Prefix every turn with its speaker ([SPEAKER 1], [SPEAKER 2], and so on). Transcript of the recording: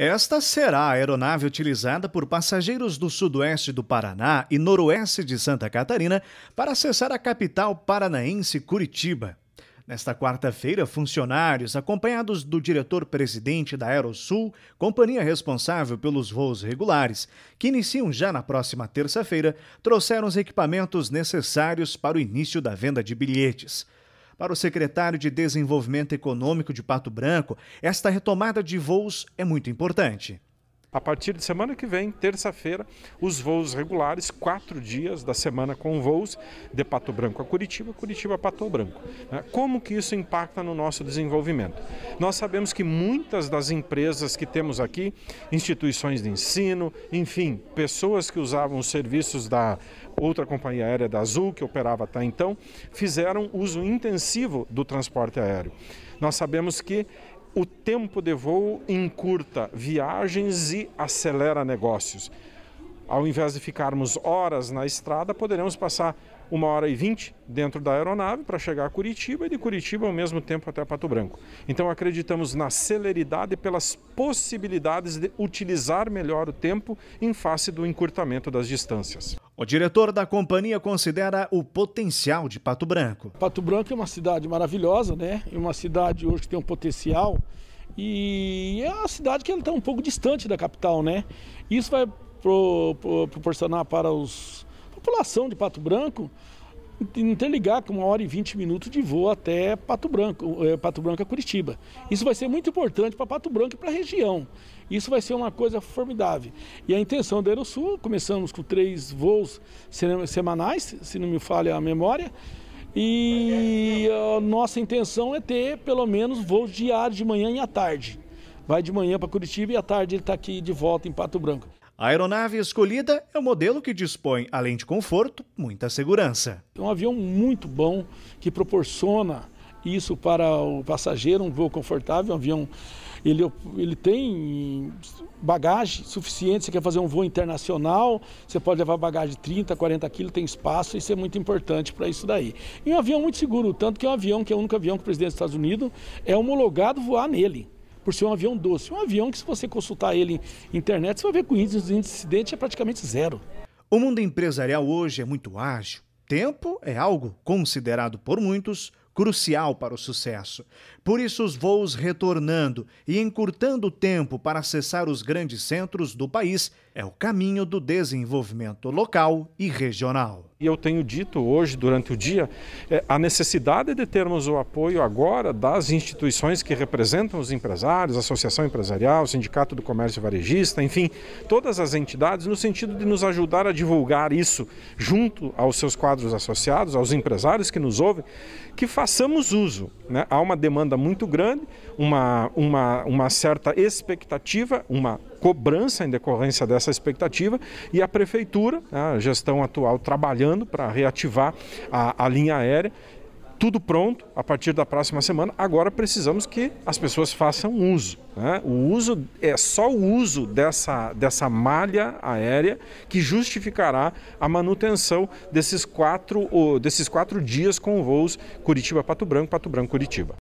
[SPEAKER 1] Esta será a aeronave utilizada por passageiros do sudoeste do Paraná e noroeste de Santa Catarina para acessar a capital paranaense Curitiba. Nesta quarta-feira, funcionários, acompanhados do diretor-presidente da Aerosul, companhia responsável pelos voos regulares, que iniciam já na próxima terça-feira, trouxeram os equipamentos necessários para o início da venda de bilhetes. Para o secretário de Desenvolvimento Econômico de Pato Branco, esta retomada de voos é muito importante. A partir de semana que vem, terça-feira, os voos regulares, quatro
[SPEAKER 2] dias da semana com voos de Pato Branco a Curitiba, Curitiba a Pato Branco. Né? Como que isso impacta no nosso desenvolvimento? Nós sabemos que muitas das empresas que temos aqui, instituições de ensino, enfim, pessoas que usavam os serviços da outra companhia aérea da Azul, que operava até então, fizeram uso intensivo do transporte aéreo. Nós sabemos que o tempo de voo encurta viagens e acelera negócios ao invés de ficarmos horas na estrada, poderemos passar uma hora e vinte dentro da aeronave para chegar a Curitiba e de Curitiba ao mesmo tempo até Pato Branco. Então acreditamos na celeridade pelas possibilidades de utilizar melhor o tempo em face do encurtamento das distâncias. O diretor da companhia considera o potencial de Pato Branco. Pato Branco é uma cidade
[SPEAKER 3] maravilhosa, né? É uma cidade hoje que tem um potencial e é uma cidade que está um pouco distante da capital, né? Isso vai pro, pro, proporcionar para os população de Pato Branco interligar com uma hora e vinte minutos de voo até Pato Branco, é, Pato Branco a Curitiba. Isso vai ser muito importante para Pato Branco e para a região. Isso vai ser uma coisa formidável. E a intenção da Aerosul, começamos com três voos semanais, se não me falha a memória, e a nossa intenção é ter pelo menos voos diários de manhã e à tarde. Vai de manhã para Curitiba e à
[SPEAKER 1] tarde ele está aqui de volta em Pato Branco. A aeronave escolhida é o modelo que dispõe, além de conforto, muita segurança. É um avião muito bom que proporciona
[SPEAKER 3] isso para o passageiro, um voo confortável, é um avião ele, ele tem bagagem suficiente, você quer fazer um voo internacional, você pode levar bagagem de 30, 40 quilos, tem espaço, isso é muito importante para isso daí. E um avião muito seguro, tanto que é um avião que é o único avião que o presidente dos Estados Unidos é homologado voar nele por ser um avião doce. Um avião que, se você
[SPEAKER 1] consultar ele na internet, você vai ver que o índice de incidente é praticamente zero. O mundo empresarial hoje é muito ágil. Tempo é algo considerado por muitos crucial para o sucesso. Por isso, os voos retornando e encurtando o tempo para acessar os grandes centros do país é o caminho do desenvolvimento local e regional. E eu tenho dito hoje, durante o dia, é, a necessidade de termos o
[SPEAKER 2] apoio agora das instituições que representam os empresários, Associação Empresarial, Sindicato do Comércio Varejista, enfim, todas as entidades, no sentido de nos ajudar a divulgar isso junto aos seus quadros associados, aos empresários que nos ouvem, que façamos uso. Né? Há uma demanda muito grande, uma, uma, uma certa expectativa, uma cobrança em decorrência dessa expectativa e a prefeitura, né, a gestão atual, trabalhando para reativar a, a linha aérea tudo pronto a partir da próxima semana. Agora precisamos que as pessoas façam uso. Né? O uso é só o uso dessa, dessa malha aérea que justificará a manutenção desses quatro, desses quatro dias com voos Curitiba-Pato Branco, Pato Branco-Curitiba.